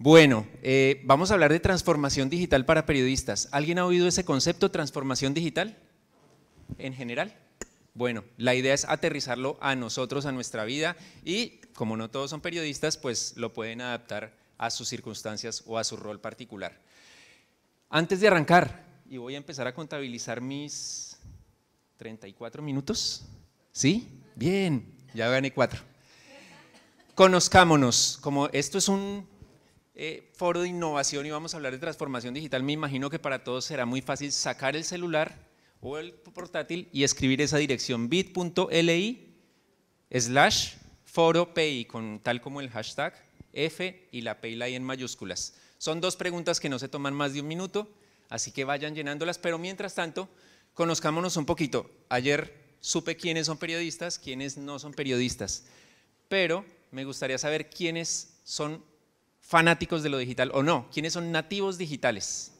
Bueno, eh, vamos a hablar de transformación digital para periodistas. ¿Alguien ha oído ese concepto, transformación digital? En general. Bueno, la idea es aterrizarlo a nosotros, a nuestra vida, y como no todos son periodistas, pues lo pueden adaptar a sus circunstancias o a su rol particular. Antes de arrancar, y voy a empezar a contabilizar mis 34 minutos, ¿sí? Bien, ya gané cuatro. Conozcámonos, como esto es un eh, foro de innovación y vamos a hablar de transformación digital, me imagino que para todos será muy fácil sacar el celular o el portátil y escribir esa dirección bit.li slash foro PI, con, tal como el hashtag F y la P en mayúsculas. Son dos preguntas que no se toman más de un minuto, así que vayan llenándolas, pero mientras tanto, conozcámonos un poquito. Ayer supe quiénes son periodistas, quiénes no son periodistas, pero me gustaría saber quiénes son fanáticos de lo digital o no? ¿Quiénes son nativos digitales?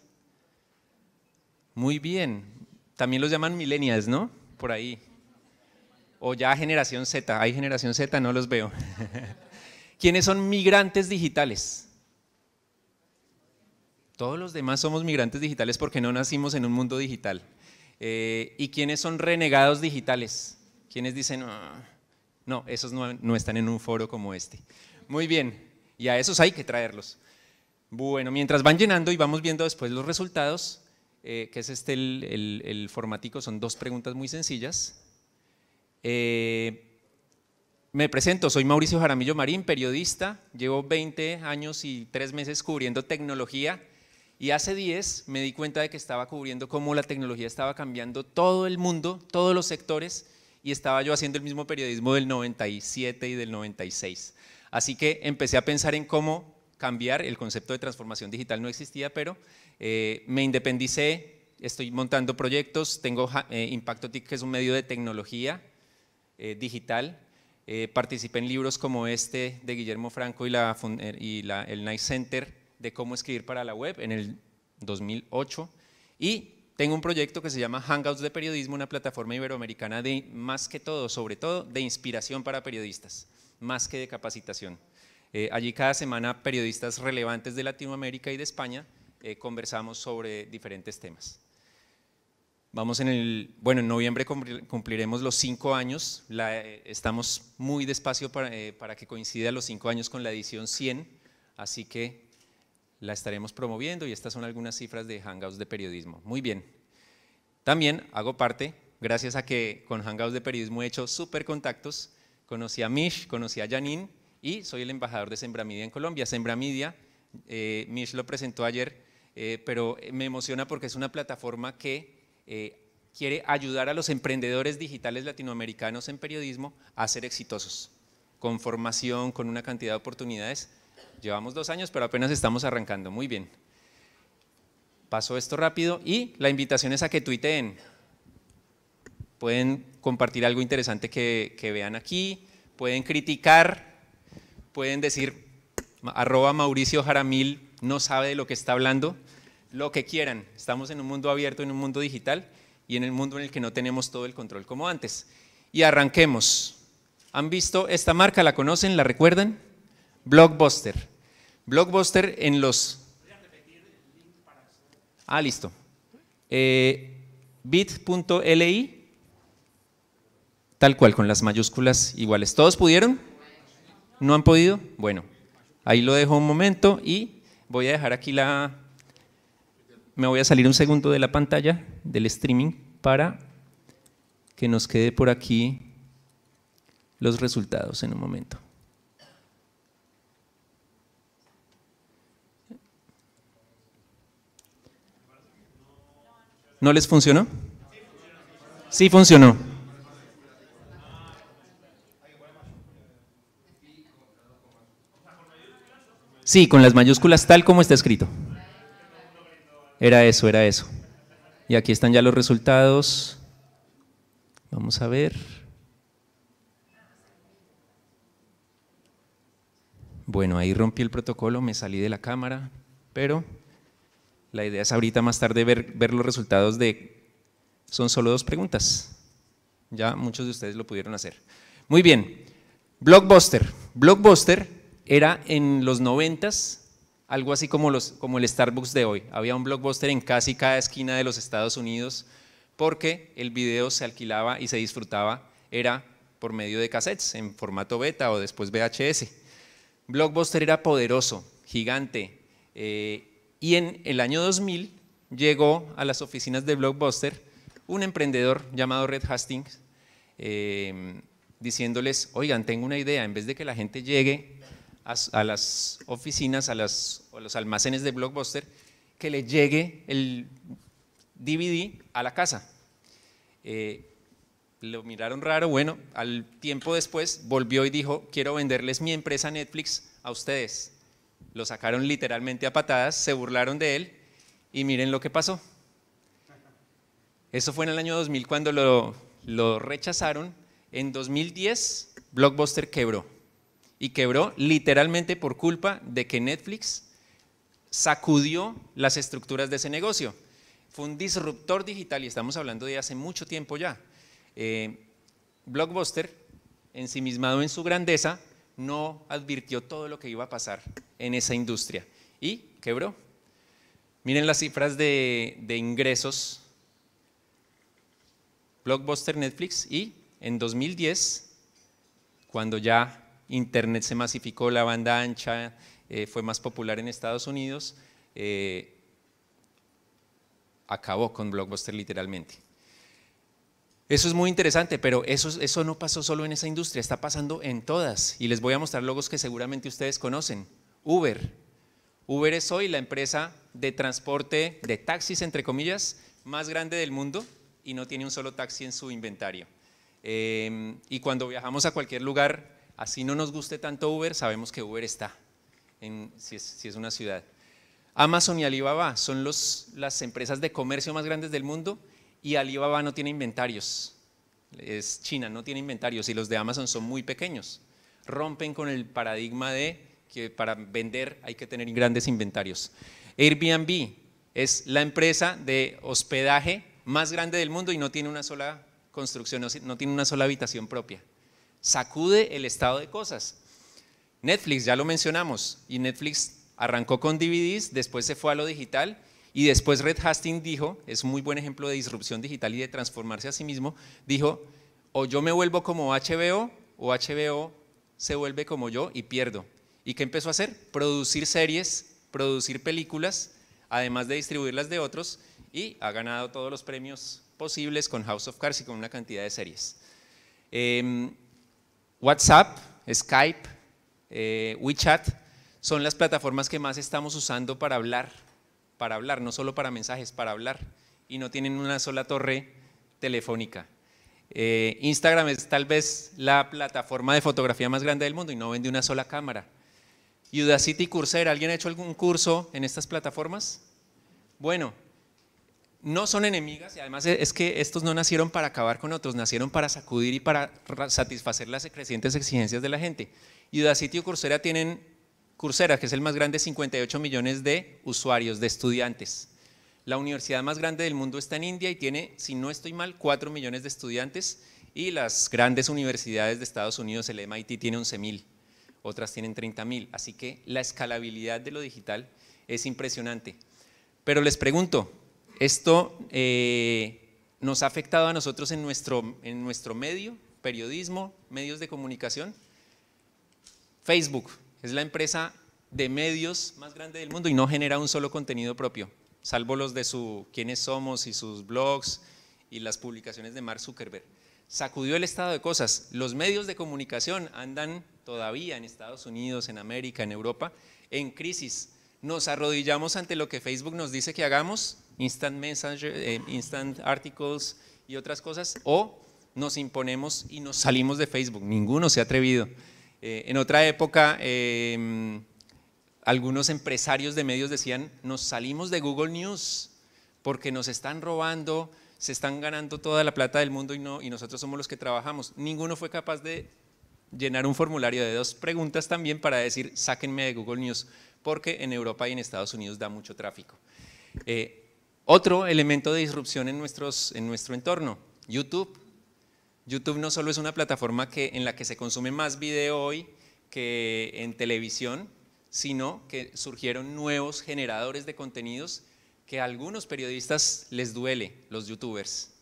Muy bien. También los llaman millennials, ¿no? Por ahí. O ya generación Z. Hay generación Z, no los veo. ¿Quiénes son migrantes digitales? Todos los demás somos migrantes digitales porque no nacimos en un mundo digital. Eh, ¿Y quiénes son renegados digitales? ¿Quiénes dicen, ah, no, esos no están en un foro como este? Muy bien, y a esos hay que traerlos. Bueno, mientras van llenando y vamos viendo después los resultados, eh, que es este el, formatico, son dos preguntas muy sencillas. Eh, me presento, soy Mauricio Jaramillo Marín, periodista, llevo 20 años y 3 meses cubriendo tecnología y hace 10 me di cuenta de que estaba cubriendo cómo la tecnología estaba cambiando todo el mundo, todos los sectores y estaba yo haciendo el mismo periodismo del 97 y del 96. Así que empecé a pensar en cómo cambiar, el concepto de transformación digital no existía, pero eh, me independicé, estoy montando proyectos, tengo Impactotic, eh, Impacto que es un medio de tecnología eh, digital, participé en libros como este de Guillermo Franco y, el Nice Center de cómo escribir para la web en el 2008 y tengo un proyecto que se llama Hangouts de Periodismo, una plataforma iberoamericana de más que todo, sobre todo, de inspiración para periodistas más que de capacitación. Eh, allí cada semana periodistas relevantes de Latinoamérica y de España eh, conversamos sobre diferentes temas. Vamos en el, bueno, en noviembre cumpliremos los cinco años, eh, estamos muy despacio para, para que coincida los cinco años con la edición 100, así que la estaremos promoviendo y estas son algunas cifras de Hangouts de Periodismo. Muy bien. También hago parte, gracias a que con Hangouts de Periodismo he hecho súper contactos, conocí a Mish, conocí a Janine y soy el embajador de Sembramidia en Colombia. Sembramidia, Media, eh, Mish lo presentó ayer, eh, pero eh, me emociona porque es una plataforma que quiere ayudar a los emprendedores digitales latinoamericanos en periodismo a ser exitosos, con formación, con una cantidad de oportunidades. Llevamos dos años, pero apenas estamos arrancando. Muy bien. Paso esto rápido y la invitación es a que tuiteen pueden compartir algo interesante que, vean aquí, pueden criticar, pueden decir, arroba Mauricio Jaramil no sabe de lo que está hablando, lo que quieran. Estamos en un mundo abierto, en un mundo digital y en el mundo en el que no tenemos todo el control como antes. Y arranquemos. ¿Han visto esta marca? ¿La conocen? ¿La recuerdan? Blockbuster. Blockbuster en los... Ah, listo. Eh, bit.li Tal cual, con las mayúsculas iguales. ¿Todos pudieron? ¿No han podido? Bueno, ahí lo dejo un momento y voy a dejar aquí la... Me voy a salir un segundo de la pantalla del streaming para que nos quede por aquí los resultados en un momento. ¿No les funcionó? Sí funcionó. Sí, con las mayúsculas tal como está escrito. Era eso, era eso. Y aquí están ya los resultados. Vamos a ver. Bueno, ahí rompí el protocolo, me salí de la cámara, pero la idea es ahorita más tarde ver, ver los resultados de... Son solo dos preguntas. Ya muchos de ustedes lo pudieron hacer. Muy bien. Blockbuster. Blockbuster era en los noventas algo así como, los, como el Starbucks de hoy. Había un blockbuster en casi cada esquina de los Estados Unidos porque el video se alquilaba y se disfrutaba, era por medio de cassettes, en formato beta o después VHS. Blockbuster era poderoso, gigante, eh, y en el año 2000 llegó a las oficinas de Blockbuster un emprendedor llamado Red Hastings, eh, diciéndoles, oigan, tengo una idea, en vez de que la gente llegue a, las oficinas, a, los almacenes de Blockbuster, que le llegue el DVD a la casa. Eh, lo miraron raro, bueno, al tiempo después volvió y dijo, quiero venderles mi empresa Netflix a ustedes. Lo sacaron literalmente a patadas, se burlaron de él y miren lo que pasó. Eso fue en el año 2000 cuando lo rechazaron. En 2010, Blockbuster quebró y quebró literalmente por culpa de que Netflix sacudió las estructuras de ese negocio. Fue un disruptor digital y estamos hablando de hace mucho tiempo ya. Eh, Blockbuster, ensimismado en su grandeza, no advirtió todo lo que iba a pasar en esa industria y quebró. Miren las cifras de, de ingresos. Blockbuster Netflix y en 2010, cuando ya Internet se masificó, la banda ancha eh, fue más popular en Estados Unidos, eh, acabó con Blockbuster literalmente. Eso es muy interesante, pero eso, eso no pasó solo en esa industria, está pasando en todas. Y les voy a mostrar logos que seguramente ustedes conocen. Uber. Uber es hoy la empresa de transporte de taxis, entre comillas, más grande del mundo y no tiene un solo taxi en su inventario. Eh, y cuando viajamos a cualquier lugar, Así no nos guste tanto Uber, sabemos que Uber está, si, es, una ciudad. Amazon y Alibaba son las empresas de comercio más grandes del mundo y Alibaba no tiene inventarios. Es China, no tiene inventarios y los de Amazon son muy pequeños. Rompen con el paradigma de que para vender hay que tener grandes inventarios. Airbnb es la empresa de hospedaje más grande del mundo y no tiene una sola construcción, no tiene una sola habitación propia sacude el estado de cosas. Netflix, ya lo mencionamos, y Netflix arrancó con DVDs, después se fue a lo digital y después Red Hastings dijo, es muy buen ejemplo de disrupción digital y de transformarse a sí mismo, dijo, o yo me vuelvo como HBO o HBO se vuelve como yo y pierdo. ¿Y qué empezó a hacer? Producir series, producir películas, además de distribuirlas de otros y ha ganado todos los premios posibles con House of Cards y con una cantidad de series. Em, WhatsApp, Skype, eh, WeChat son las plataformas que más estamos usando para hablar, para hablar, no solo para mensajes, para hablar. Y no tienen una sola torre telefónica. Eh, Instagram es tal vez la plataforma de fotografía más grande del mundo y no vende una sola cámara. Udacity Coursera, ¿alguien ha hecho algún curso en estas plataformas? Bueno, no son enemigas y además es que estos no nacieron para acabar con otros, nacieron para sacudir y para satisfacer las crecientes exigencias de la gente. Y Udacity y Coursera tienen, Coursera, que es el más grande, 58 millones de usuarios, de estudiantes. La universidad más grande del mundo está en India y tiene, si no estoy mal, 4 millones de estudiantes y las grandes universidades de Estados Unidos, el MIT tiene 11 mil, otras tienen 30 mil, así que la escalabilidad de lo digital es impresionante. Pero les pregunto, esto eh, nos ha afectado a nosotros en nuestro, en nuestro medio, periodismo, medios de comunicación. Facebook es la empresa de medios más grande del mundo y no genera un solo contenido propio, salvo los de su quiénes somos y sus blogs y las publicaciones de Mark Zuckerberg. Sacudió el estado de cosas. Los medios de comunicación andan todavía en Estados Unidos, en América, en Europa, en crisis. Nos arrodillamos ante lo que Facebook nos dice que hagamos instant messenger, eh, instant articles y otras cosas, o nos imponemos y nos salimos de Facebook. Ninguno se ha atrevido. Eh, en otra época, em, algunos empresarios de medios decían, nos salimos de Google News porque nos están robando, se están ganando toda la plata del mundo y, y nosotros somos los que trabajamos. Ninguno fue capaz de llenar un formulario de dos preguntas también para decir, sáquenme de Google News, porque en Europa y en Estados Unidos da mucho tráfico. Eh, otro elemento de disrupción en, nuestros, en nuestro entorno, YouTube. YouTube no solo es una plataforma que, en la que se consume más video hoy que en televisión, sino que surgieron nuevos generadores de contenidos que a algunos periodistas les duele, los youtubers.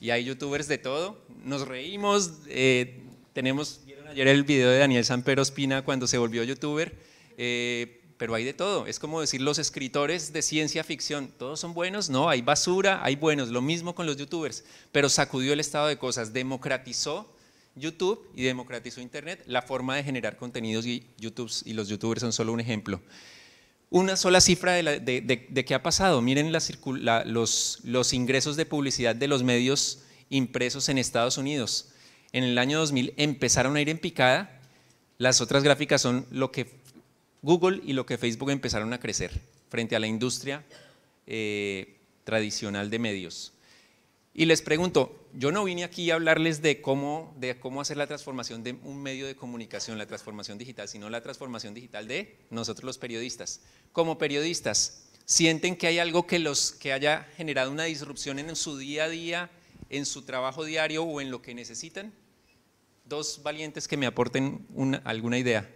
Y hay youtubers de todo, nos reímos, eh, tenemos, vieron ayer el video de Daniel Sanpero Espina cuando se volvió youtuber, eh, pero hay de todo. Es como decir los escritores de ciencia ficción, todos son buenos, no, hay basura, hay buenos, lo mismo con los youtubers, pero sacudió el estado de cosas, democratizó YouTube y democratizó Internet, la forma de generar contenidos y YouTube y los youtubers son solo un ejemplo. Una sola cifra de, qué ha pasado. Miren los, los ingresos de publicidad de los medios impresos en Estados Unidos. En el año 2000 empezaron a ir en picada. Las otras gráficas son lo que Google y lo que Facebook empezaron a crecer frente a la industria eh, tradicional de medios. Y les pregunto, yo no vine aquí a hablarles de cómo, de cómo hacer la transformación de un medio de comunicación, la transformación digital, sino la transformación digital de nosotros los periodistas. Como periodistas, ¿sienten que hay algo que, los, que haya generado una disrupción en su día a día, en su trabajo diario o en lo que necesitan? Dos valientes que me aporten alguna idea.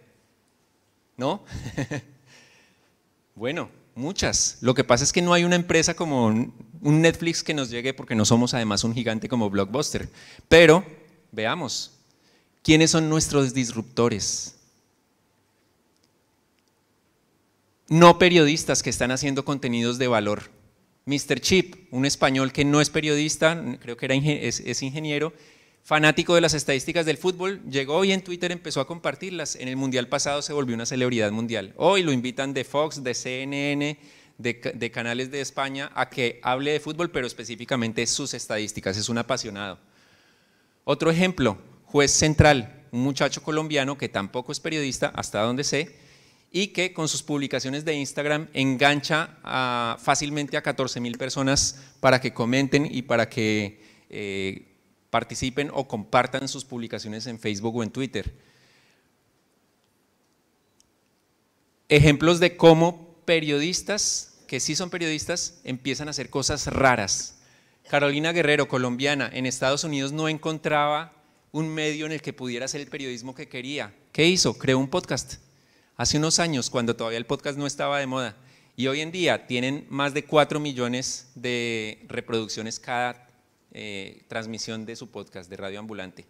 ¿no? bueno, muchas. Lo que pasa es que no hay una empresa como un Netflix que nos llegue porque no somos además un gigante como Blockbuster. Pero veamos, ¿quiénes son nuestros disruptores? No periodistas que están haciendo contenidos de valor. Mr. Chip, un español que no es periodista, creo que era es ingeniero, fanático de las estadísticas del fútbol, llegó y en Twitter empezó a compartirlas. En el Mundial pasado se volvió una celebridad mundial. Hoy lo invitan de Fox, de CNN, de, canales de España a que hable de fútbol, pero específicamente sus estadísticas. Es un apasionado. Otro ejemplo, juez central, un muchacho colombiano que tampoco es periodista, hasta donde sé, y que con sus publicaciones de Instagram engancha fácilmente a 14 mil personas para que comenten y para que eh, participen o compartan sus publicaciones en Facebook o en Twitter. Ejemplos de cómo periodistas, que sí son periodistas, empiezan a hacer cosas raras. Carolina Guerrero, colombiana, en Estados Unidos no encontraba un medio en el que pudiera hacer el periodismo que quería. ¿Qué hizo? Creó un podcast. Hace unos años, cuando todavía el podcast no estaba de moda. Y hoy en día tienen más de 4 millones de reproducciones cada eh, transmisión de su podcast de Radio Ambulante.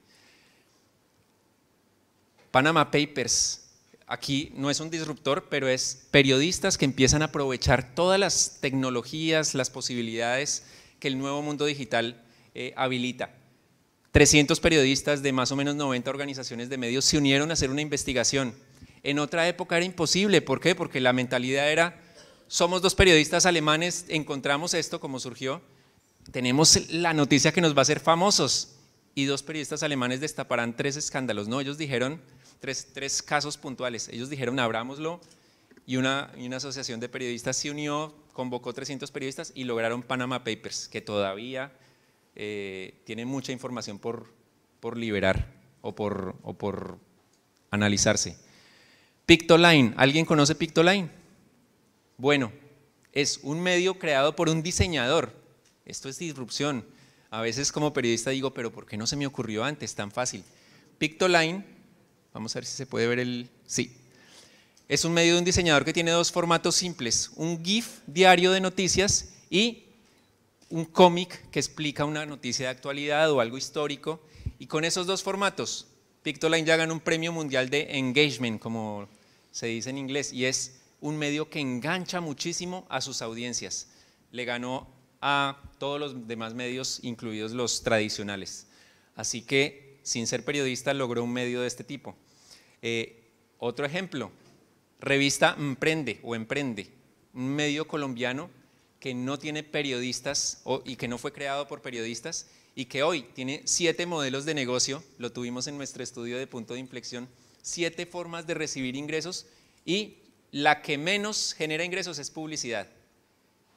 Panama Papers. Aquí no es un disruptor, pero es periodistas que empiezan a aprovechar todas las tecnologías, las posibilidades que el nuevo mundo digital eh, habilita. 300 periodistas de más o menos 90 organizaciones de medios se unieron a hacer una investigación. En otra época era imposible, ¿por qué? Porque la mentalidad era, somos dos periodistas alemanes, encontramos esto como surgió, tenemos la noticia que nos va a hacer famosos. Y dos periodistas alemanes destaparán tres escándalos. No, ellos dijeron tres, tres casos puntuales. Ellos dijeron, abrámoslo. Y una, una asociación de periodistas se unió, convocó 300 periodistas y lograron Panama Papers, que todavía eh, tiene mucha información por, por liberar o por, o por analizarse. Pictoline, ¿alguien conoce Pictoline? Bueno, es un medio creado por un diseñador esto es disrupción. A veces como periodista digo, pero ¿por qué no se me ocurrió antes? Tan fácil. Pictoline, vamos a ver si se puede ver el... Sí. Es un medio de un diseñador que tiene dos formatos simples, un GIF diario de noticias y un cómic que explica una noticia de actualidad o algo histórico. Y con esos dos formatos, Pictoline ya ganó un premio mundial de engagement, como se dice en inglés, y es un medio que engancha muchísimo a sus audiencias. Le ganó a todos los demás medios, incluidos los tradicionales. Así que, sin ser periodista, logró un medio de este tipo. Eh, otro ejemplo, revista Emprende o Emprende, un medio colombiano que no tiene periodistas y que no fue creado por periodistas y que hoy tiene siete modelos de negocio, lo tuvimos en nuestro estudio de punto de inflexión, siete formas de recibir ingresos y la que menos genera ingresos es publicidad.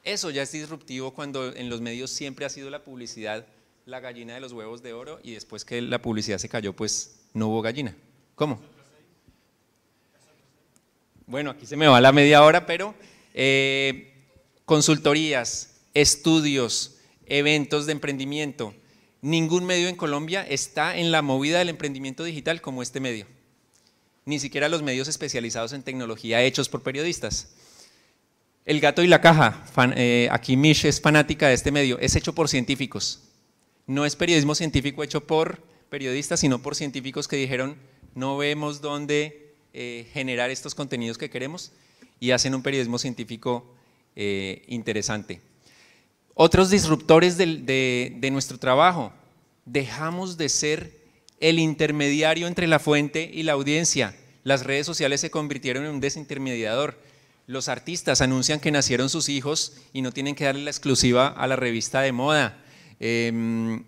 Eso ya es disruptivo cuando en los medios siempre ha sido la publicidad la gallina de los huevos de oro y después que la publicidad se cayó, pues no hubo gallina. ¿Cómo? Bueno, aquí se me va la media hora, pero eh, consultorías, estudios, eventos de emprendimiento. Ningún medio en Colombia está en la movida del emprendimiento digital como este medio. Ni siquiera los medios especializados en tecnología hechos por periodistas. El gato y la caja, eh, aquí Mish es fanática de este medio, es hecho por científicos. No es periodismo científico hecho por periodistas, sino por científicos que dijeron, no vemos dónde eh, generar estos contenidos que queremos y hacen un periodismo científico eh, interesante. Otros disruptores de nuestro trabajo, dejamos de ser el intermediario entre la fuente y la audiencia. Las redes sociales se convirtieron en un desintermediador los artistas anuncian que nacieron sus hijos y no tienen que darle la exclusiva a la revista de moda. Em,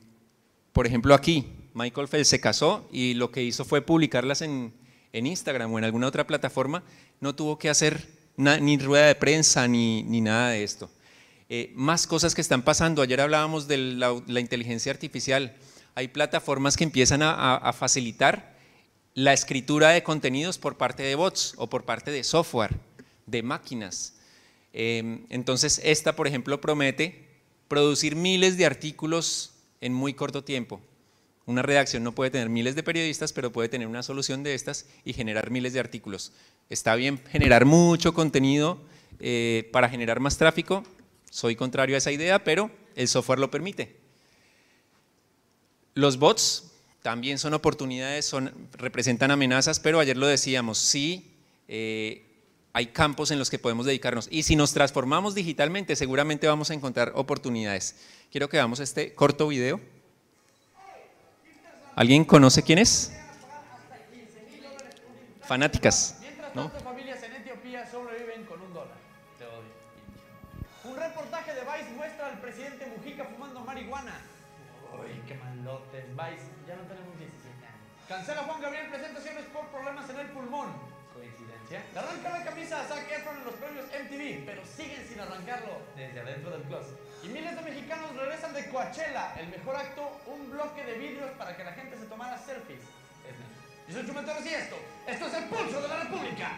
por ejemplo, aquí, Michael Phelps se casó y lo que hizo fue publicarlas en, Instagram o en alguna otra plataforma. No tuvo que hacer ni rueda de prensa ni, ni nada de esto. Eh, más cosas que están pasando. Ayer hablábamos de la, inteligencia artificial. Hay plataformas que empiezan a facilitar la escritura de contenidos por parte de bots o por parte de software de máquinas. Em, entonces, esta, por ejemplo, promete producir miles de artículos en muy corto tiempo. Una redacción no puede tener miles de periodistas, pero puede tener una solución de estas y generar miles de artículos. Está bien generar mucho contenido eh, para generar más tráfico, soy contrario a esa idea, pero el software lo permite. Los bots también son oportunidades, son, representan amenazas, pero ayer lo decíamos, sí eh, hay campos en los que podemos dedicarnos. Y si nos transformamos digitalmente, seguramente vamos a encontrar oportunidades. Quiero que veamos este corto video. ¿Alguien conoce quién es? Fanáticas. Mientras ¿no? familias en Etiopía sobreviven con un dólar. Un reportaje de Vice muestra al presidente Mujica fumando marihuana. Uy, qué malotes. Vice, ya no tenemos Cancela Juan Gabriel presentaciones por problemas en el pulmón le arranca la camisa a Zac Efron en los premios MTV, pero siguen sin arrancarlo desde adentro del club. Y miles de mexicanos regresan de Coachella, el mejor acto, un bloque de vidrios para que la gente se tomara selfies. Es mejor. Y soy y esto, esto es el pulso de la República.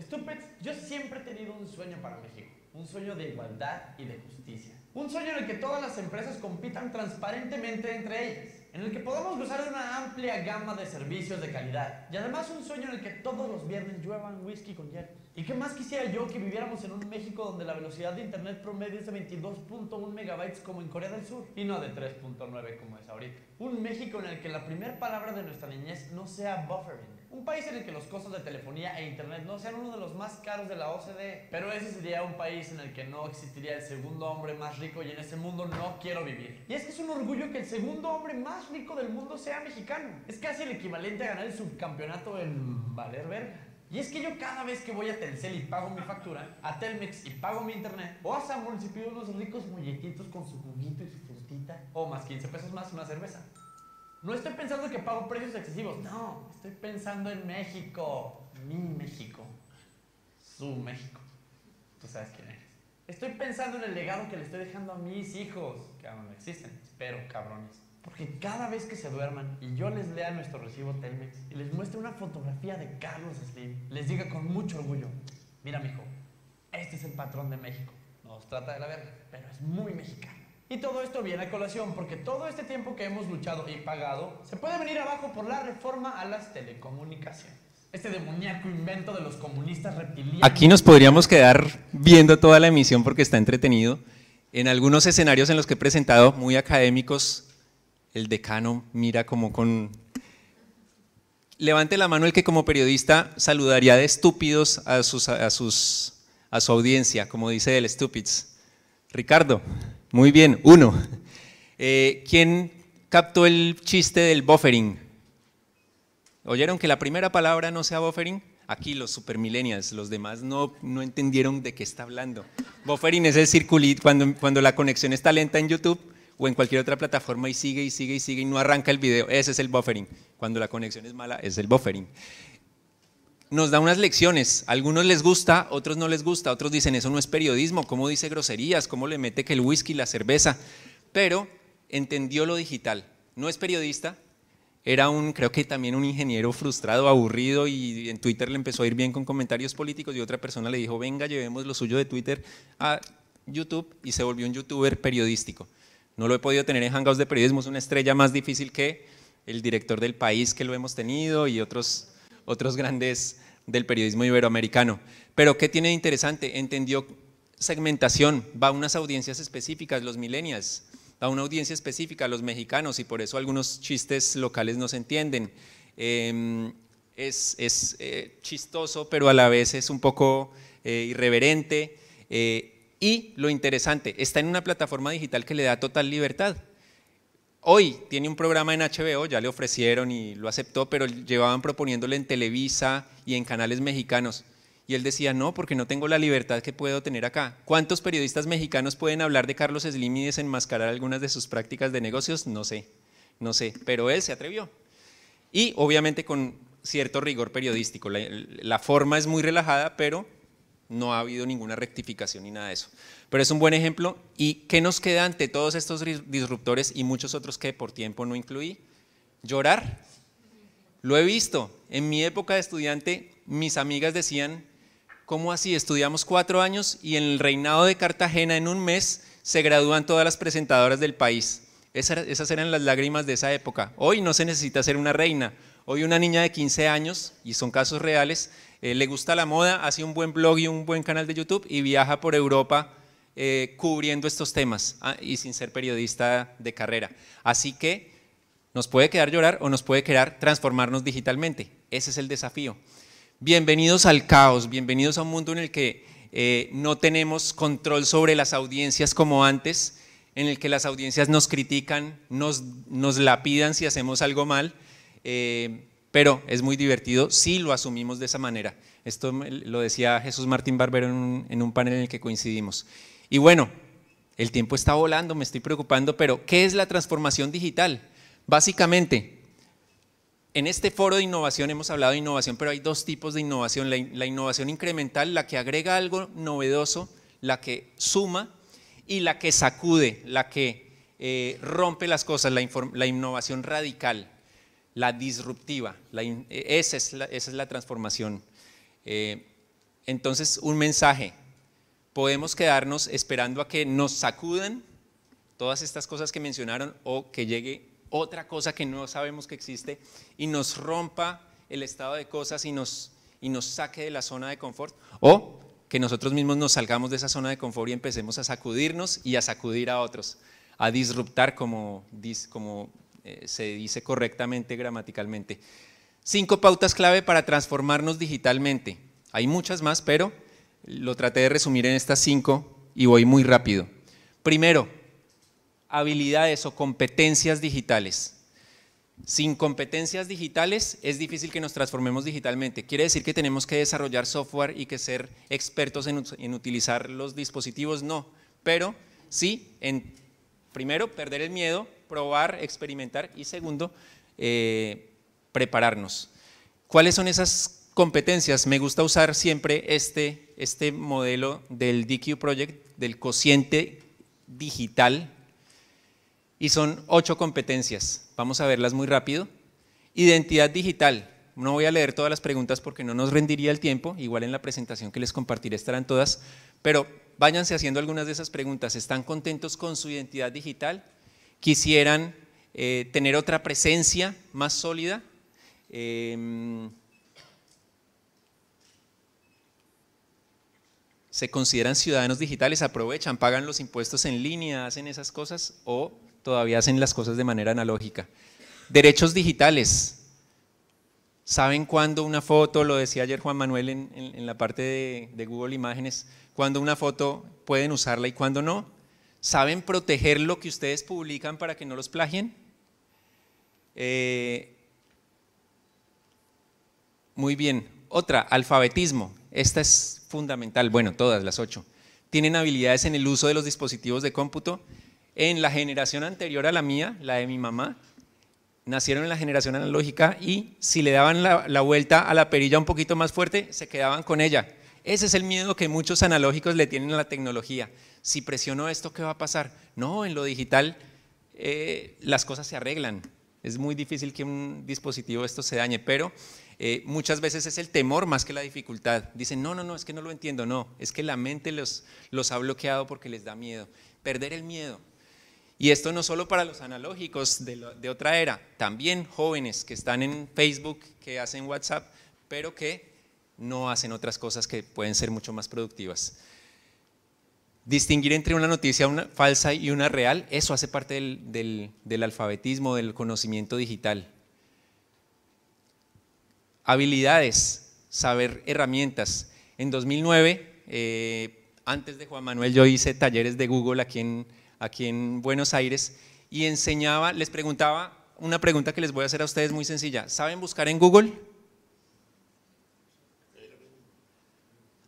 Stupids, yo siempre he tenido un sueño para México, un sueño de igualdad y de justicia. Un sueño en el que todas las empresas compitan transparentemente entre ellas, en el que podamos gozar de una amplia gama de servicios de calidad. Y además un sueño en el que todos los viernes lluevan whisky con hielo. ¿Y qué más quisiera yo que viviéramos en un México donde la velocidad de internet promedio es de 22.1 megabytes como en Corea del Sur y no de 3.9 como es ahorita? Un México en el que la primera palabra de nuestra niñez no sea buffering, un país en el que los costos de telefonía e internet no sean uno de los más caros de la OCDE. Pero ese sería un país en el que no existiría el segundo hombre más rico y en ese mundo no quiero vivir. Y es que es un orgullo que el segundo hombre más rico del mundo sea mexicano. Es casi el equivalente a ganar el subcampeonato en valer Y es que yo cada vez que voy a Telcel y pago mi factura, a Telmex y pago mi internet, o a San Municipio unos ricos muñequitos con su juguito y su frutita, o más 15 pesos más una cerveza. No estoy pensando que pago precios excesivos, no, estoy pensando en México, mi México, su México. Tú sabes quién eres. Estoy pensando en el legado que le estoy dejando a mis hijos, que aún no existen, espero, cabrones. Porque cada vez que se duerman y yo les lea nuestro recibo Telmex y les muestre una fotografía de Carlos Slim, les diga con mucho orgullo, mira mijo, este es el patrón de México. Nos trata de la verga, pero es muy mexicano. Y todo esto viene a colación porque todo este tiempo que hemos luchado y pagado se puede venir abajo por la reforma a las telecomunicaciones. Este demoníaco invento de los comunistas reptilianos. Aquí nos podríamos quedar viendo toda la emisión porque está entretenido. En algunos escenarios en los que he presentado, muy académicos, el decano mira como con... Levante la mano el que como periodista saludaría de estúpidos a, sus, a, su audiencia, como dice el Stupids. Ricardo. Muy bien, uno. Eh, ¿Quién captó el chiste del buffering? ¿Oyeron que la primera palabra no sea buffering? Aquí los supermillennials, los demás no, no entendieron de qué está hablando. Buffering es el circulito, cuando, cuando la conexión está lenta en YouTube o en cualquier otra plataforma y sigue y sigue y sigue y no arranca el video. Ese es el buffering. Cuando la conexión es mala, es el buffering nos da unas lecciones. algunos les gusta, otros no les gusta, otros dicen eso no es periodismo, cómo dice groserías, cómo le mete que el whisky, la cerveza. Pero entendió lo digital. No es periodista, era un, creo que también un ingeniero frustrado, aburrido y en Twitter le empezó a ir bien con comentarios políticos y otra persona le dijo, venga, llevemos lo suyo de Twitter a YouTube y se volvió un youtuber periodístico. No lo he podido tener en Hangouts de Periodismo, es una estrella más difícil que el director del país que lo hemos tenido y otros otros grandes del periodismo iberoamericano. Pero ¿qué tiene de interesante? Entendió segmentación, va a unas audiencias específicas, los millennials, va a una audiencia específica, los mexicanos, y por eso algunos chistes locales no se entienden. Em, es, es eh, chistoso, pero a la vez es un poco eh, irreverente. Eh, y lo interesante, está en una plataforma digital que le da total libertad. Hoy tiene un programa en HBO, ya le ofrecieron y lo aceptó, pero llevaban proponiéndole en Televisa y en canales mexicanos. Y él decía, no, porque no tengo la libertad que puedo tener acá. ¿Cuántos periodistas mexicanos pueden hablar de Carlos Slim y desenmascarar algunas de sus prácticas de negocios? No sé, no sé, pero él se atrevió. Y obviamente con cierto rigor periodístico. La, la forma es muy relajada, pero no ha habido ninguna rectificación ni nada de eso. Pero es un buen ejemplo. ¿Y qué nos queda ante todos estos disruptores y muchos otros que por tiempo no incluí? Llorar. Lo he visto. En mi época de estudiante, mis amigas decían, ¿cómo así? Estudiamos cuatro años y en el reinado de Cartagena en un mes se gradúan todas las presentadoras del país. Esas eran las lágrimas de esa época. Hoy no se necesita ser una reina, Hoy una niña de 15 años, y son casos reales, eh, le gusta la moda, hace un buen blog y un buen canal de YouTube y viaja por Europa eh, cubriendo estos temas ah, y sin ser periodista de carrera. Así que nos puede quedar llorar o nos puede quedar transformarnos digitalmente. Ese es el desafío. Bienvenidos al caos, bienvenidos a un mundo en el que eh, no tenemos control sobre las audiencias como antes, en el que las audiencias nos critican, nos, nos lapidan si hacemos algo mal eh, pero es muy divertido si lo asumimos de esa manera. Esto lo decía Jesús Martín Barbero en un, panel en el que coincidimos. Y bueno, el tiempo está volando, me estoy preocupando, pero ¿qué es la transformación digital? Básicamente, en este foro de innovación hemos hablado de innovación, pero hay dos tipos de innovación. La, innovación incremental, la que agrega algo novedoso, la que suma y la que sacude, la que eh, rompe las cosas, la innovación radical la disruptiva, e, esa, es la, transformación. Eh, entonces, un mensaje, podemos quedarnos esperando a que nos sacudan todas estas cosas que mencionaron o que llegue otra cosa que no sabemos que existe y nos rompa el estado de cosas y nos, y nos saque de la zona de confort o que nosotros mismos nos salgamos de esa zona de confort y empecemos a sacudirnos y a sacudir a otros, a disruptar como, como eh, se dice correctamente gramaticalmente. Cinco pautas clave para transformarnos digitalmente. Hay muchas más, pero lo traté de resumir en estas cinco y voy muy rápido. Primero, habilidades o competencias digitales. Sin competencias digitales es difícil que nos transformemos digitalmente. Quiere decir que tenemos que desarrollar software y que ser expertos en, utilizar los dispositivos, no. Pero sí, primero, perder el miedo probar, experimentar y segundo, eh, prepararnos. ¿Cuáles son esas competencias? Me gusta usar siempre este, este modelo del DQ Project, del cociente digital, y son ocho competencias. Vamos a verlas muy rápido. Identidad digital. No voy a leer todas las preguntas porque no nos rendiría el tiempo, igual en la presentación que les compartiré estarán todas, pero váyanse haciendo algunas de esas preguntas. ¿Están contentos con su identidad digital? quisieran eh, tener otra presencia más sólida. Em, se consideran ciudadanos digitales, aprovechan, pagan los impuestos en línea, hacen esas cosas o todavía hacen las cosas de manera analógica. Derechos digitales. ¿Saben cuándo una foto, lo decía ayer Juan Manuel en, la parte de, de Google Imágenes, cuándo una foto pueden usarla y cuándo no? ¿Saben proteger lo que ustedes publican para que no los plagien? Eh, muy bien. Otra, alfabetismo. Esta es fundamental. Bueno, todas las ocho. Tienen habilidades en el uso de los dispositivos de cómputo. En la generación anterior a la mía, la de mi mamá, nacieron en la generación analógica y si le daban la vuelta a la perilla un poquito más fuerte, se quedaban con ella ese es el miedo que muchos analógicos le tienen a la tecnología. Si presiono esto, ¿qué va a pasar? No, en lo digital eh, las cosas se arreglan. Es muy difícil que un dispositivo esto se dañe, pero eh, muchas veces es el temor más que la dificultad. Dicen, no, no, no, es que no lo entiendo, no, es que la mente los, ha bloqueado porque les da miedo. Perder el miedo. Y esto no solo para los analógicos de, de otra era, también jóvenes que están en Facebook, que hacen WhatsApp, pero que no hacen otras cosas que pueden ser mucho más productivas. Distinguir entre una noticia falsa y una real, eso hace parte del, alfabetismo, del conocimiento digital. Habilidades, saber herramientas. En 2009, eh, antes de Juan Manuel, yo hice talleres de Google aquí en, aquí en Buenos Aires y enseñaba, les preguntaba una pregunta que les voy a hacer a ustedes muy sencilla. ¿Saben buscar en Google?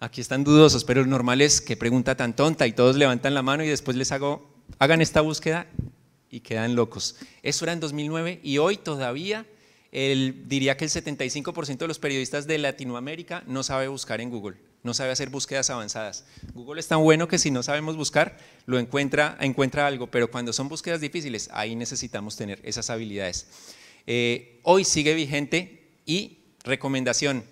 Aquí están dudosos, pero lo normal es que pregunta tan tonta y todos levantan la mano y después les hago, hagan esta búsqueda y quedan locos. Eso era en 2009 y hoy todavía diría que el 75% de los periodistas de Latinoamérica no sabe buscar en Google, no sabe hacer búsquedas avanzadas. Google es tan bueno que si no sabemos buscar, lo encuentra, encuentra algo, pero cuando son búsquedas difíciles, ahí necesitamos tener esas habilidades. Eh, hoy sigue vigente y recomendación,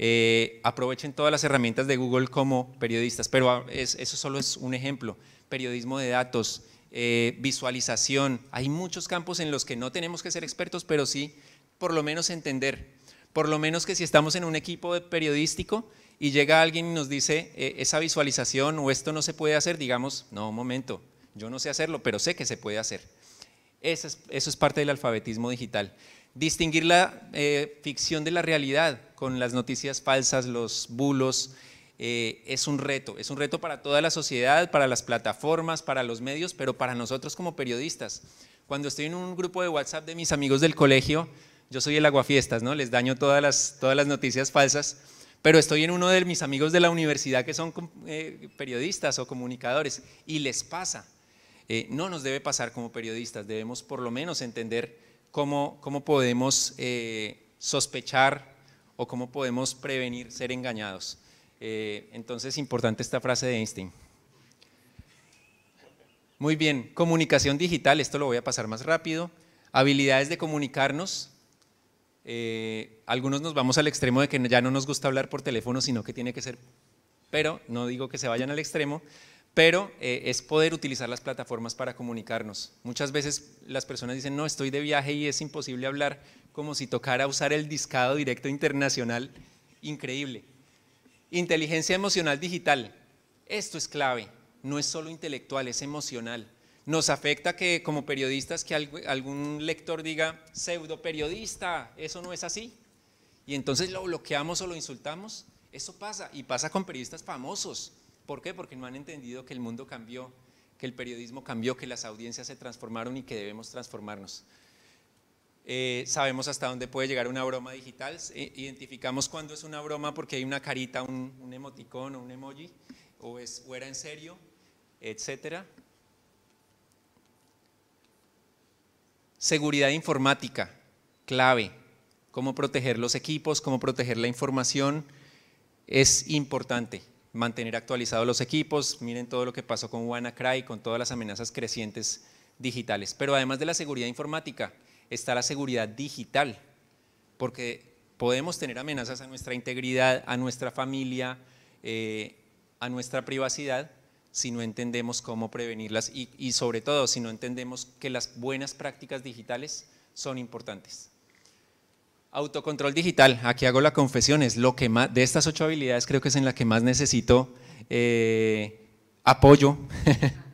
eh, aprovechen todas las herramientas de Google como periodistas, pero eso solo es un ejemplo. Periodismo de datos, eh, visualización, hay muchos campos en los que no tenemos que ser expertos, pero sí por lo menos entender. Por lo menos que si estamos en un equipo periodístico y llega alguien y nos dice, eh, esa visualización o esto no se puede hacer, digamos, no, un momento, yo no sé hacerlo, pero sé que se puede hacer. eso es parte del alfabetismo digital distinguir la eh, ficción de la realidad con las noticias falsas, los bulos, eh, es un reto, es un reto para toda la sociedad, para las plataformas, para los medios, pero para nosotros como periodistas. Cuando estoy en un grupo de WhatsApp de mis amigos del colegio, yo soy el aguafiestas, ¿no? Les daño todas las, todas las noticias falsas, pero estoy en uno de mis amigos de la universidad que son eh, periodistas o comunicadores y les pasa. no nos debe pasar como periodistas, debemos por lo menos entender cómo, podemos eh, sospechar o cómo podemos prevenir ser engañados. Eh, entonces, importante esta frase de Einstein. Muy bien, comunicación digital, esto lo voy a pasar más rápido. Habilidades de comunicarnos. Eh, algunos nos vamos al extremo de que ya no nos gusta hablar por teléfono, sino que tiene que ser, pero no digo que se vayan al extremo pero eh, es poder utilizar las plataformas para comunicarnos. Muchas veces las personas dicen, no, estoy de viaje y es imposible hablar como si tocara usar el discado directo internacional. Increíble. Inteligencia emocional digital. Esto es clave. No es solo intelectual, es emocional. Nos afecta que como periodistas que algún lector diga, pseudo periodista, eso no es así. Y entonces lo bloqueamos o lo insultamos. Eso pasa y pasa con periodistas famosos ¿Por qué? Porque no han entendido que el mundo cambió, que el periodismo cambió, que las audiencias se transformaron y que debemos transformarnos. Eh, sabemos hasta dónde puede llegar una broma digital, eh, identificamos cuándo es una broma porque hay una carita, un, emoticón o un emoji, o, es, o era en serio, etc. Seguridad informática, clave. Cómo proteger los equipos, cómo proteger la información, es importante mantener actualizados los equipos, miren todo lo que pasó con WannaCry, con todas las amenazas crecientes digitales. Pero además de la seguridad informática, está la seguridad digital, porque podemos tener amenazas a nuestra integridad, a nuestra familia, eh, a nuestra privacidad, si no entendemos cómo prevenirlas y sobre todo si no entendemos que las buenas prácticas digitales son importantes. Autocontrol digital, aquí hago la confesión, es lo que más, de estas ocho habilidades creo que es en la que más necesito eh, apoyo,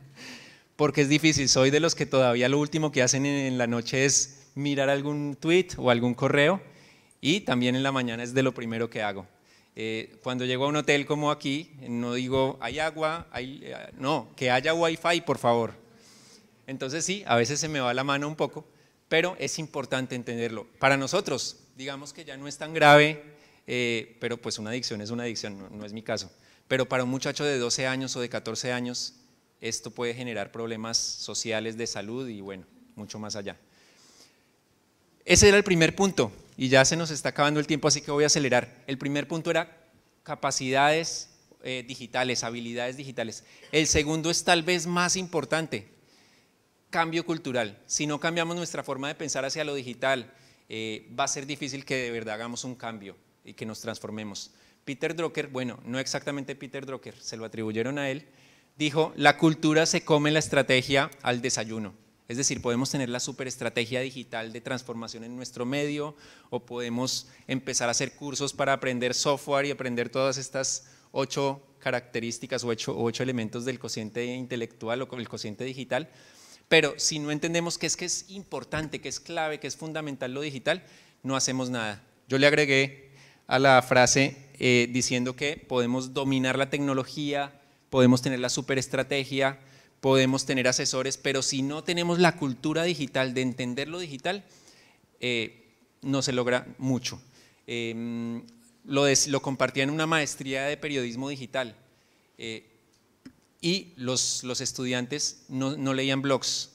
porque es difícil, soy de los que todavía lo último que hacen en la noche es mirar algún tweet o algún correo y también en la mañana es de lo primero que hago. Eh, cuando llego a un hotel como aquí, no digo, hay agua, eh, no, que haya wifi, por favor. Entonces sí, a veces se me va la mano un poco, pero es importante entenderlo. Para nosotros, digamos que ya no es tan grave, eh, pero pues una adicción es una adicción, no, es mi caso. Pero para un muchacho de 12 años o de 14 años, esto puede generar problemas sociales de salud y bueno, mucho más allá. Ese era el primer punto y ya se nos está acabando el tiempo, así que voy a acelerar. El primer punto era capacidades eh, digitales, habilidades digitales. El segundo es tal vez más importante, cambio cultural. Si no cambiamos nuestra forma de pensar hacia lo digital, eh, va a ser difícil que de verdad hagamos un cambio y que nos transformemos. Peter Drucker, bueno, no exactamente Peter Drucker, se lo atribuyeron a él, dijo, la cultura se come la estrategia al desayuno. Es decir, podemos tener la superestrategia digital de transformación en nuestro medio o podemos empezar a hacer cursos para aprender software y aprender todas estas ocho características o ocho, elementos del cociente intelectual o el cociente digital pero si no entendemos que es que es importante, que es clave, que es fundamental lo digital, no hacemos nada. Yo le agregué a la frase eh, diciendo que podemos dominar la tecnología, podemos tener la superestrategia, podemos tener asesores, pero si no tenemos la cultura digital de entender lo digital, eh, no se logra mucho. Em, lo, compartía en una maestría de periodismo digital. Eh, y los, los estudiantes no, leían blogs.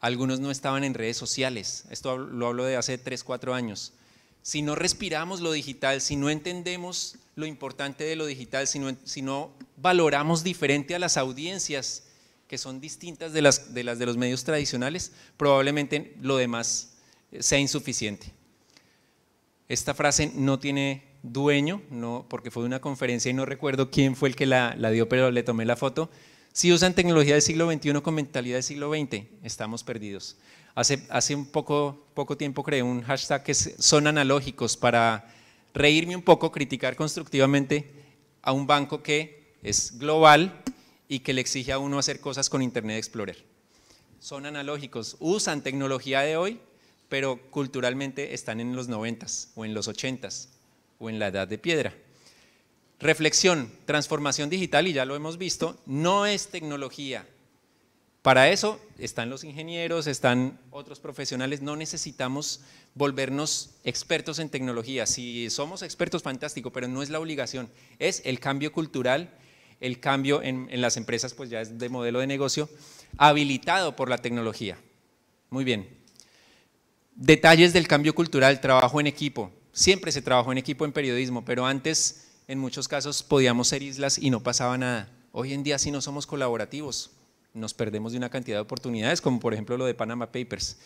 Algunos no estaban en redes sociales. Esto lo hablo de hace 3, 4 años. Si no respiramos lo digital, si no entendemos lo importante de lo digital, si no, si no valoramos diferente a las audiencias que son distintas de las, de las de los medios tradicionales, probablemente lo demás eh, sea insuficiente. Esta frase no tiene dueño, no, porque fue de una conferencia y no recuerdo quién fue el que la, dio, pero le tomé la foto. Si usan tecnología del siglo XXI con mentalidad del siglo XX, estamos perdidos. Hace, hace un poco, poco tiempo creé un hashtag que son analógicos para reírme un poco, criticar constructivamente a un banco que es global y que le exige a uno hacer cosas con Internet Explorer. Son analógicos, usan tecnología de hoy, pero culturalmente están en los 90s o en los 80s o en la edad de piedra. Reflexión, transformación digital, y ya lo hemos visto, no es tecnología. Para eso están los ingenieros, están otros profesionales, no necesitamos volvernos expertos en tecnología. Si somos expertos, fantástico, pero no es la obligación, es el cambio cultural, el cambio en, en las empresas, pues ya es de modelo de negocio, habilitado por la tecnología. Muy bien. Detalles del cambio cultural, trabajo en equipo, siempre se trabajó en equipo en periodismo, pero antes en muchos casos podíamos ser islas y no pasaba nada. Hoy en día si no somos colaborativos, nos perdemos de una cantidad de oportunidades, como por ejemplo lo de Panama Papers.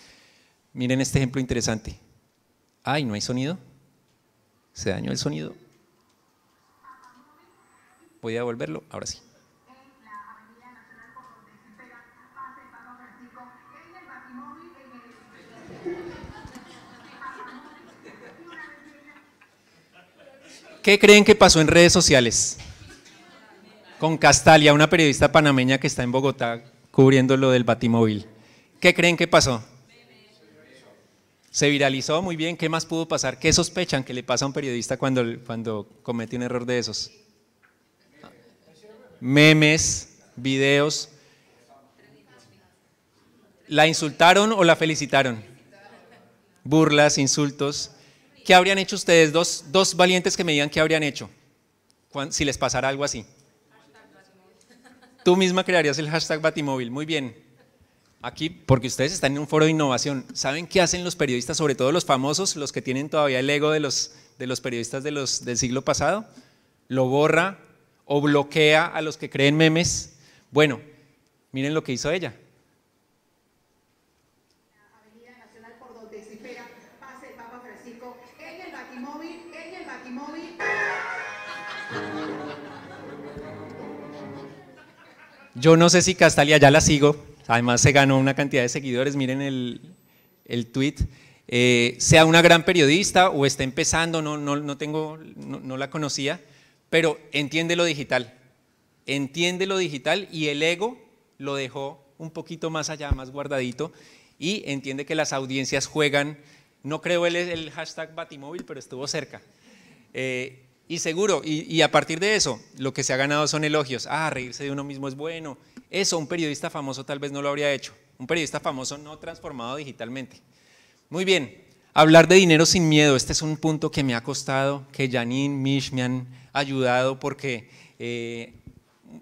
Miren este ejemplo interesante. Ay, ¿no hay sonido? ¿Se dañó el sonido? Voy a devolverlo, ahora sí. ¿Qué creen que pasó en redes sociales? Con Castalia, una periodista panameña que está en Bogotá cubriendo lo del Batimóvil. ¿Qué creen que pasó? Se viralizó, muy bien. ¿Qué más pudo pasar? ¿Qué sospechan que le pasa a un periodista cuando, cuando comete un error de esos? Memes, videos. ¿La insultaron o la felicitaron? Burlas, insultos. ¿qué habrían hecho ustedes? Dos, dos valientes que me digan qué habrían hecho si les pasara algo así. Tú misma crearías el hashtag Batimóvil. Muy bien. Aquí, porque ustedes están en un foro de innovación. ¿Saben qué hacen los periodistas, sobre todo los famosos, los que tienen todavía el ego de los, de los periodistas de los, del siglo pasado? Lo borra o bloquea a los que creen memes. Bueno, miren lo que hizo ella. Yo no sé si Castalia, ya la sigo, además se ganó una cantidad de seguidores, miren el, tweet. Eh, sea una gran periodista o está empezando, no, no, no tengo, no, la conocía, pero entiende lo digital, entiende lo digital y el ego lo dejó un poquito más allá, más guardadito, y entiende que las audiencias juegan, no creo el, el hashtag Batimóvil, pero estuvo cerca. Eh, y seguro, y, a partir de eso, lo que se ha ganado son elogios. Ah, reírse de uno mismo es bueno. Eso un periodista famoso tal vez no lo habría hecho. Un periodista famoso no transformado digitalmente. Muy bien, hablar de dinero sin miedo. Este es un punto que me ha costado, que Janine, Mish me han ayudado porque eh,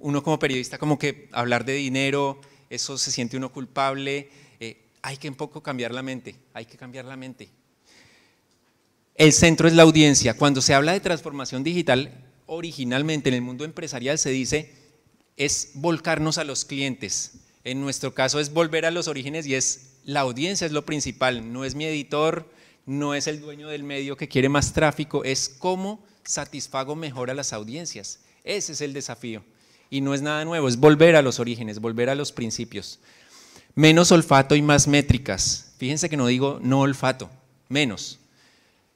uno como periodista como que hablar de dinero, eso se siente uno culpable. Eh, hay que un poco cambiar la mente, hay que cambiar la mente. El centro es la audiencia. Cuando se habla de transformación digital, originalmente en el mundo empresarial se dice es volcarnos a los clientes. En nuestro caso es volver a los orígenes y es la audiencia es lo principal, no es mi editor, no es el dueño del medio que quiere más tráfico, es cómo satisfago mejor a las audiencias. Ese es el desafío. Y no es nada nuevo, es volver a los orígenes, volver a los principios. Menos olfato y más métricas. Fíjense que no digo no olfato, menos.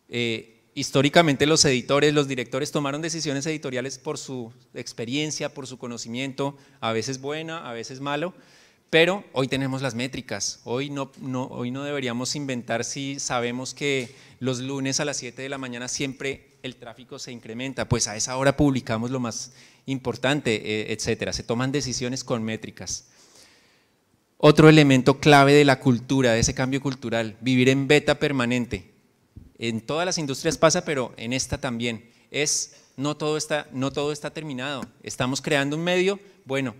Eh, históricamente los editores, los directores tomaron decisiones editoriales por su experiencia, por su conocimiento, a veces buena, a veces malo, pero hoy tenemos las métricas, hoy no, hoy no deberíamos inventar si sabemos que los lunes a las 7 de la mañana siempre el tráfico se incrementa, pues a esa hora publicamos lo más importante, eh, etcétera. Se toman decisiones con métricas. Otro elemento clave de la cultura, de ese cambio cultural, vivir en beta permanente. En todas las industrias pasa, pero en esta también. Es, no todo está, no todo está terminado. Estamos creando un medio, bueno,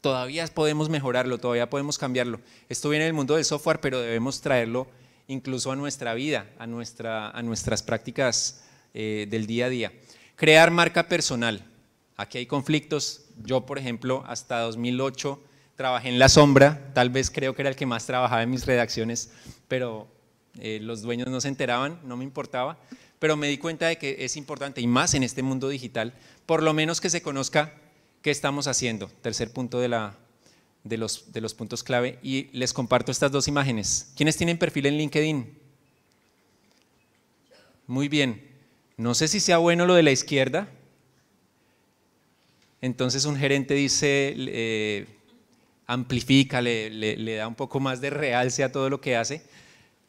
todavía podemos mejorarlo, todavía podemos cambiarlo. Esto viene del mundo del software, pero debemos traerlo incluso a nuestra vida, a, nuestra, a nuestras prácticas eh, del día a día. Crear marca personal. Aquí hay conflictos. Yo, por ejemplo, hasta 2008 trabajé en la sombra, tal vez creo que era el que más trabajaba en mis redacciones, pero eh, los dueños no se enteraban, no me importaba, pero me di cuenta de que es importante, y más en este mundo digital, por lo menos que se conozca qué estamos haciendo. Tercer punto de, los, puntos clave, y les comparto estas dos imágenes. ¿Quiénes tienen perfil en LinkedIn? Muy bien. No sé si sea bueno lo de la izquierda. Entonces un gerente dice, eh, amplifica, le, le da un poco más de realce a todo lo que hace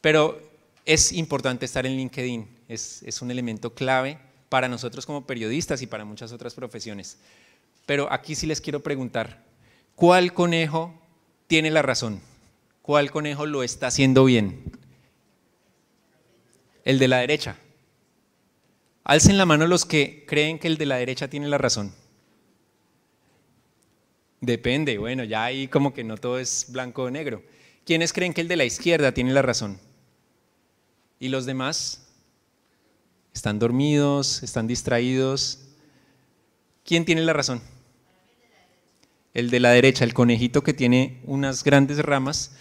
pero es importante estar en LinkedIn, es, un elemento clave para nosotros como periodistas y para muchas otras profesiones. Pero aquí sí les quiero preguntar, ¿cuál conejo tiene la razón? ¿Cuál conejo lo está haciendo bien? El de la derecha. Alcen la mano los que creen que el de la derecha tiene la razón. Depende, bueno, ya ahí como que no todo es blanco o negro. ¿Quiénes creen que el de la izquierda tiene la razón? ¿Y los demás? ¿Están dormidos? ¿Están distraídos? ¿Quién tiene la razón? El de la derecha, el conejito que tiene unas grandes ramas.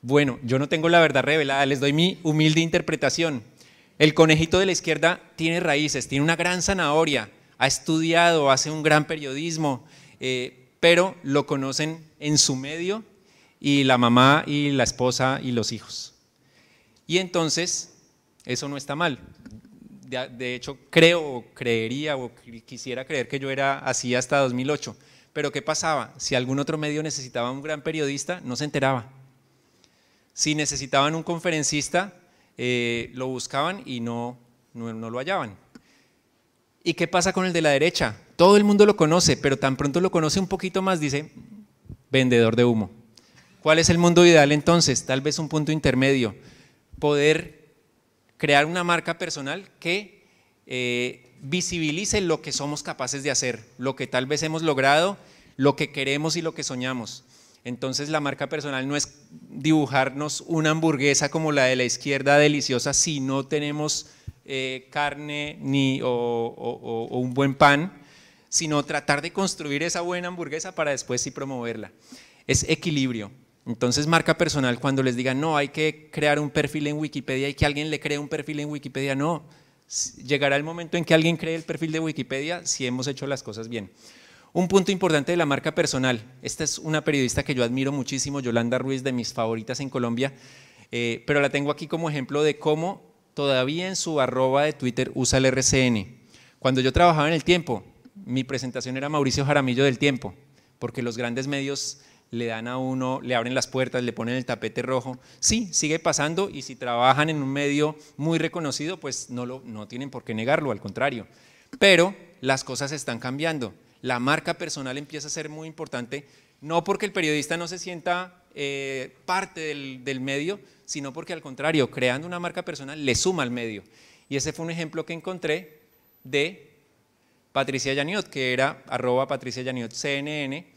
Bueno, yo no tengo la verdad revelada, les doy mi humilde interpretación. El conejito de la izquierda tiene raíces, tiene una gran zanahoria, ha estudiado, hace un gran periodismo, eh, pero lo conocen en su medio y la mamá y la esposa y los hijos. Y entonces, eso no está mal. De, hecho, creo o creería o quisiera creer que yo era así hasta 2008. Pero ¿qué pasaba? Si algún otro medio necesitaba un gran periodista, no se enteraba. Si necesitaban un conferencista, eh, lo buscaban y no, no lo hallaban. ¿Y qué pasa con el de la derecha? Todo el mundo lo conoce, pero tan pronto lo conoce un poquito más, dice, vendedor de humo. ¿Cuál es el mundo ideal entonces? Tal vez un punto intermedio poder crear una marca personal que eh, visibilice lo que somos capaces de hacer, lo que tal vez hemos logrado, lo que queremos y lo que soñamos. Entonces la marca personal no es dibujarnos una hamburguesa como la de la izquierda deliciosa si no tenemos eh, carne ni, o, o un buen pan, sino tratar de construir esa buena hamburguesa para después sí promoverla. Es equilibrio. Entonces, marca personal, cuando les digan, no, hay que crear un perfil en Wikipedia y que alguien le cree un perfil en Wikipedia, no. Llegará el momento en que alguien cree el perfil de Wikipedia si hemos hecho las cosas bien. Un punto importante de la marca personal. Esta es una periodista que yo admiro muchísimo, Yolanda Ruiz, de mis favoritas en Colombia, eh, pero la tengo aquí como ejemplo de cómo todavía en su arroba de Twitter usa el RCN. Cuando yo trabajaba en el tiempo, mi presentación era Mauricio Jaramillo del Tiempo, porque los grandes medios le dan a uno, le abren las puertas, le ponen el tapete rojo. Sí, sigue pasando y si trabajan en un medio muy reconocido, pues no, lo, no tienen por qué negarlo, al contrario. Pero las cosas están cambiando. La marca personal empieza a ser muy importante, no porque el periodista no se sienta eh, parte del, del medio, sino porque al contrario, creando una marca personal le suma al medio. Y ese fue un ejemplo que encontré de Patricia Yaniot, que era arroba Patricia CNN,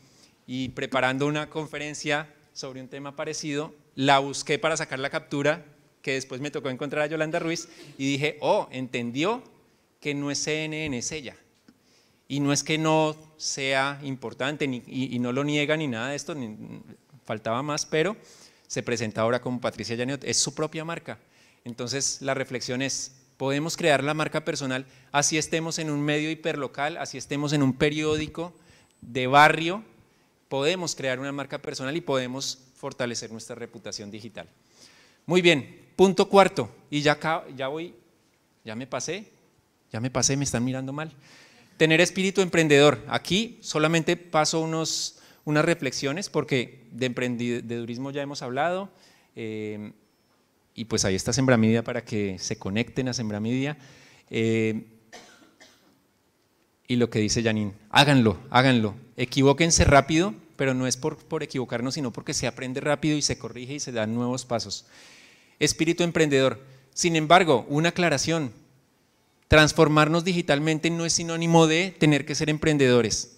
y preparando una conferencia sobre un tema parecido, la busqué para sacar la captura, que después me tocó encontrar a Yolanda Ruiz, y dije, oh, entendió que no es CNN, es ella. Y no es que no sea importante y, no lo niega ni nada de esto, faltaba más, pero se presenta ahora como Patricia Yaniot, es su propia marca. Entonces la reflexión es, podemos crear la marca personal así estemos en un medio hiperlocal, así estemos en un periódico de barrio, podemos crear una marca personal y podemos fortalecer nuestra reputación digital. Muy bien, punto cuarto, y ya, ya voy, ya me pasé, ya me pasé, me están mirando mal. Tener espíritu emprendedor. Aquí solamente paso unos, unas reflexiones porque de emprendedurismo ya hemos hablado eh, y pues ahí está Sembramidia para que se conecten a Sembramidia. Eh, y lo que dice Janine, háganlo, háganlo, equivóquense rápido, pero no es por, por equivocarnos, sino porque se aprende rápido y se corrige y se dan nuevos pasos. Espíritu emprendedor. Sin embargo, una aclaración, transformarnos digitalmente no es sinónimo de tener que ser emprendedores.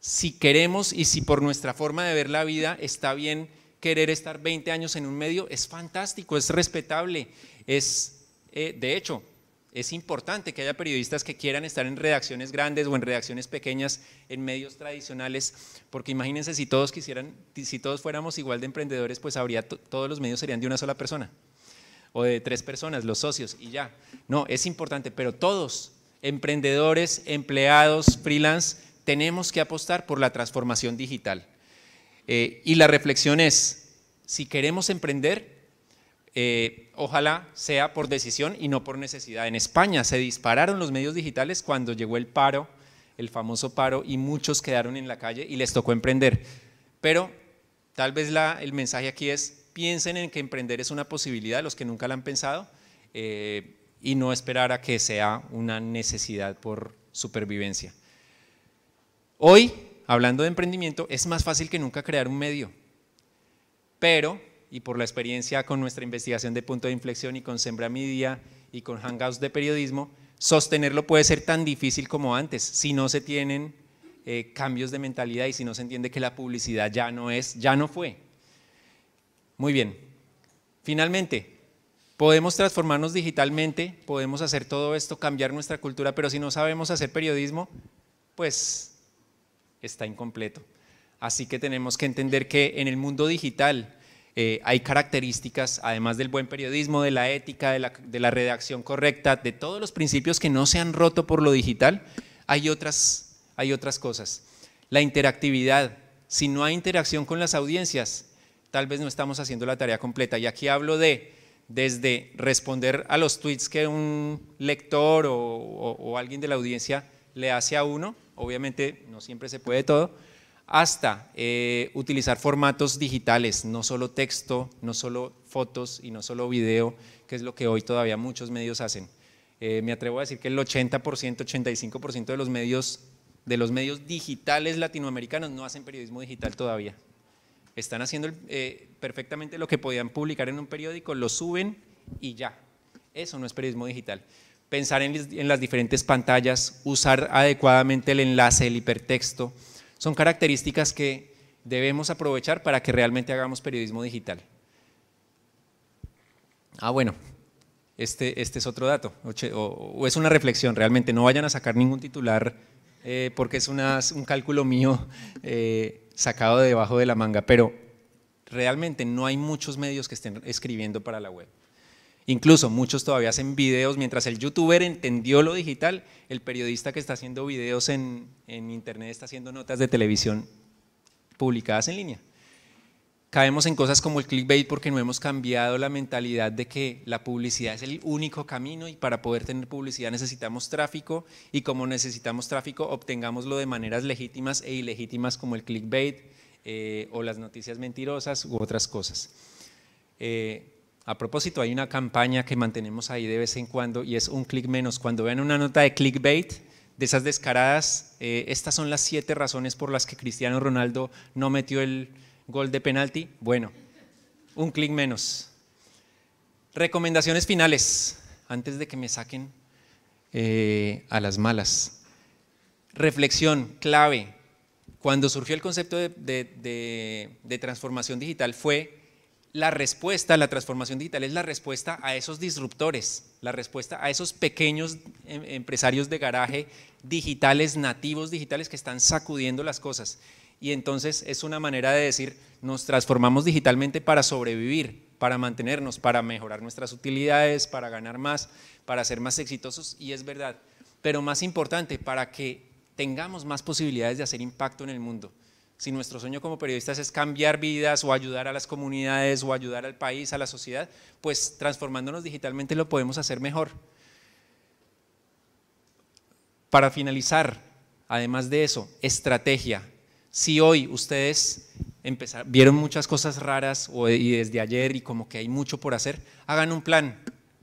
Si queremos y si por nuestra forma de ver la vida está bien querer estar 20 años en un medio, es fantástico, es respetable, es, eh, de hecho, es importante que haya periodistas que quieran estar en redacciones grandes o en redacciones pequeñas, en medios tradicionales, porque imagínense si todos quisieran, si todos fuéramos igual de emprendedores, pues habría todos los medios serían de una sola persona o de tres personas, los socios y ya. No, es importante, pero todos, emprendedores, empleados, freelance, tenemos que apostar por la transformación digital. Eh, y la reflexión es, si queremos emprender, eh, ojalá sea por decisión y no por necesidad. En España se dispararon los medios digitales cuando llegó el paro, el famoso paro, y muchos quedaron en la calle y les tocó emprender. Pero tal vez el mensaje aquí es, piensen en que emprender es una posibilidad, los que nunca la han pensado, eh, y no esperar a que sea una necesidad por supervivencia. Hoy, hablando de emprendimiento, es más fácil que nunca crear un medio, pero y por la experiencia con nuestra investigación de punto de inflexión y con Sembra Media y con Hangouts de periodismo, sostenerlo puede ser tan difícil como antes si no se tienen eh, cambios de mentalidad y si no se entiende que la publicidad ya no es, ya no fue. Muy bien. Finalmente, podemos transformarnos digitalmente, podemos hacer todo esto, cambiar nuestra cultura, pero si no sabemos hacer periodismo, pues está incompleto. Así que tenemos que entender que en el mundo digital, eh, hay características, además del buen periodismo, de la ética, de la, redacción correcta, de todos los principios que no se han roto por lo digital, hay otras, cosas. La interactividad, si no hay interacción con las audiencias, tal vez no estamos haciendo la tarea completa. Y aquí hablo de desde responder a los tweets que un lector o alguien de la audiencia le hace a uno, obviamente no siempre se puede todo, hasta eh, utilizar formatos digitales, no solo texto, no solo fotos y no solo video, que es lo que hoy todavía muchos medios hacen. Eh, me atrevo a decir que el 80%, 85% de los medios de los medios digitales latinoamericanos no hacen periodismo digital todavía. Están haciendo eh, perfectamente lo que podían publicar en un periódico, lo suben y ya. Eso no es periodismo digital. Pensar en las diferentes pantallas, usar adecuadamente el enlace, el hipertexto, son características que debemos aprovechar para que realmente hagamos periodismo digital. Ah, bueno, este, este es otro dato, o, es una reflexión realmente, no vayan a sacar ningún titular eh, porque es un cálculo mío eh, sacado de debajo de la manga, pero realmente no hay muchos medios que estén escribiendo para la web. Incluso muchos todavía hacen videos, mientras el youtuber entendió lo digital, el periodista que está haciendo videos en, en internet está haciendo notas de televisión publicadas en línea. Caemos en cosas como el clickbait porque no hemos cambiado la mentalidad de que la publicidad es el único camino y para poder tener publicidad necesitamos tráfico y como necesitamos tráfico obtengámoslo de maneras legítimas e ilegítimas como el clickbait eh, o las noticias mentirosas u otras cosas. Eh, a propósito, hay una campaña que mantenemos ahí de vez en cuando y es un clic menos. Cuando vean una nota de clickbait, de esas descaradas, eh, estas son las siete razones por las que Cristiano Ronaldo no metió el gol de penalti. Bueno, un clic menos. Recomendaciones finales, antes de que me saquen eh, a las malas. Reflexión clave. Cuando surgió el concepto de transformación digital fue la respuesta, a la transformación digital es la respuesta a esos disruptores, la respuesta a esos pequeños em, empresarios de garaje digitales, nativos digitales que están sacudiendo las cosas. Y entonces es una manera de decir, nos transformamos digitalmente para sobrevivir, para mantenernos, para mejorar nuestras utilidades, para ganar más, para ser más exitosos, y es verdad. Pero más importante, para que tengamos más posibilidades de hacer impacto en el mundo si nuestro sueño como periodistas es cambiar vidas o ayudar a las comunidades o ayudar al país, a la sociedad, pues transformándonos digitalmente lo podemos hacer mejor. Para finalizar, además de eso, estrategia. Si hoy ustedes vieron muchas cosas raras y desde ayer y como que hay mucho por hacer, hagan un plan.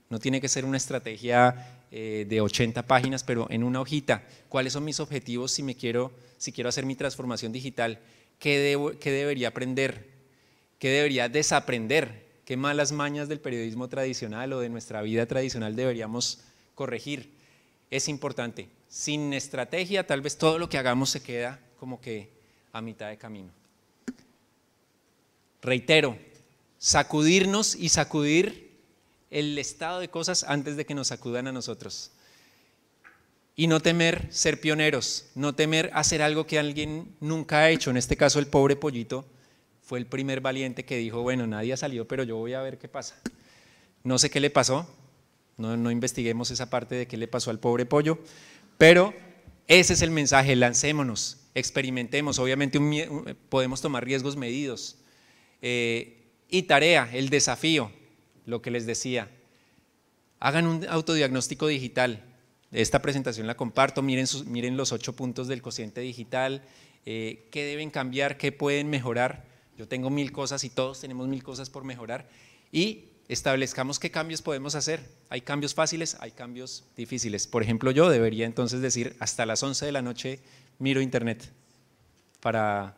No tiene que ser una estrategia eh, de 80 páginas, pero en una hojita, cuáles son mis objetivos si, me quiero, si quiero hacer mi transformación digital, ¿Qué, qué debería aprender, qué debería desaprender, qué malas mañas del periodismo tradicional o de nuestra vida tradicional deberíamos corregir. Es importante. Sin estrategia, tal vez todo lo que hagamos se queda como que a mitad de camino. Reitero, sacudirnos y sacudir el estado de cosas antes de que nos acudan a nosotros. Y no temer ser pioneros, no temer hacer algo que alguien nunca ha hecho. En este caso, el pobre pollito fue el primer valiente que dijo, bueno, nadie ha salido, pero yo voy a ver qué pasa. No sé qué le pasó, no, investiguemos esa parte de qué le pasó al pobre pollo, pero ese es el mensaje, lancémonos, experimentemos. Obviamente podemos tomar riesgos medidos. Eh, y tarea, el desafío, lo que les decía. Hagan un autodiagnóstico digital. Esta presentación la comparto. Miren, miren los ocho puntos del cociente digital. Eh, ¿Qué deben cambiar? ¿Qué pueden mejorar? Yo tengo mil cosas y todos tenemos mil cosas por mejorar. Y establezcamos qué cambios podemos hacer. Hay cambios fáciles, hay cambios difíciles. Por ejemplo, yo debería entonces decir hasta las 11 de la noche miro internet para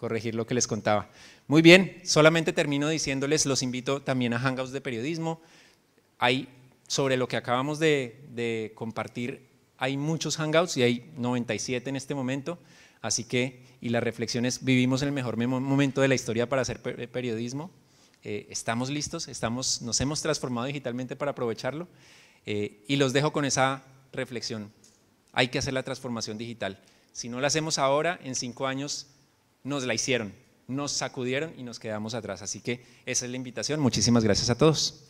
corregir lo que les contaba. Muy bien, solamente termino diciéndoles, los invito también a Hangouts de Periodismo. Hay, sobre lo que acabamos de, compartir, hay muchos Hangouts y hay 97 en este momento. Así que, y la reflexión es, vivimos el mejor momento de la historia para hacer periodismo. Eh, estamos listos, estamos, nos hemos transformado digitalmente para aprovecharlo. Eh, y los dejo con esa reflexión. Hay que hacer la transformación digital. Si no la hacemos ahora, en cinco años nos la hicieron, nos sacudieron y nos quedamos atrás. Así que esa es la invitación. Muchísimas gracias a todos.